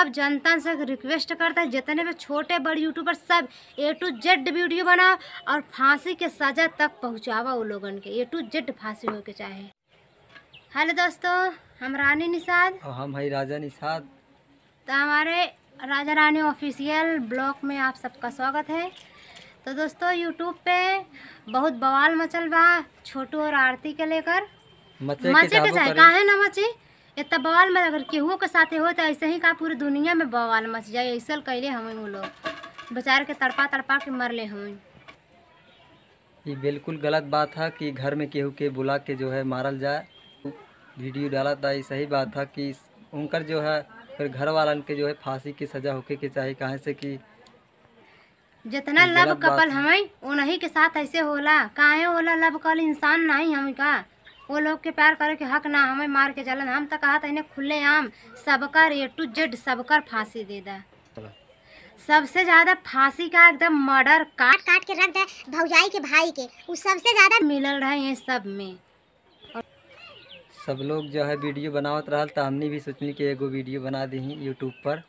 सब जनता से रिक्वेस्ट करता है जितने भी छोटे बड़े यूट्यूबर सब ए टू जेड वीडियो बनाओ और फांसी के सज़ा तक पहुँचावा वो लोगन के ए टू जेड फांसी होके चाहे हेलो दोस्तों हम रानी निषाद और हम भाई राजा निषाद तो हमारे राजा रानी ऑफिशियल ब्लॉग में आप सबका स्वागत है तो दोस्तों यूट्यूब पे बहुत बवाल मचल बा छोटू और आरती के लेकर मचे के चाहे कहा है ना मचे इतना बवाल में अगर केहू के साथ हो तो ऐसे ही का पूरी दुनिया में बवाल मच जाए ऐसा कैले हम वो लोग बेचारे के तड़पा तड़पा के मर ले ये बिल्कुल गलत बात है कि घर में केहू के बुला के जो है मारल जाए वीडियो डाला था ये सही बात था कि उनकर जो है फिर घर वालन के जो है फांसी की सजा होके के चाहिए कहाँ से कि जितना लव कपल हमें उन्हीं के साथ ऐसे होला काहे होला लव कल इंसान नहीं हम का वो लोग के प्यार करे के हक ना हमें मार के जलन हम तो कहा था इन्हें खुले आम सबका ए टू जेड सबकर फांसी दे दे सबसे ज्यादा फांसी का एकदम मर्डर काट काट के रख दे भौजाई के भाई के वो सबसे ज्यादा मिलल रहे हैं सब में सब लोग जो है वीडियो बनावत रहा तो हमने भी सोचनी कि एगो वीडियो बना दी यूट्यूब पर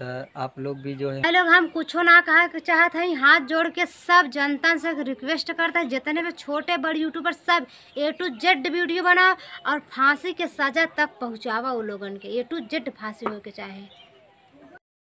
तो आप लोग भी जो है लोग हम कुछ ना कहा चाहते हैं हाथ जोड़ के सब जनता से रिक्वेस्ट करते हैं जितने भी छोटे बड़े यूट्यूबर सब ए टू जेड वीडियो बनाओ और फांसी के सजा तक पहुँचावा वो लोगन के ए टू जेड फांसी हो के चाहे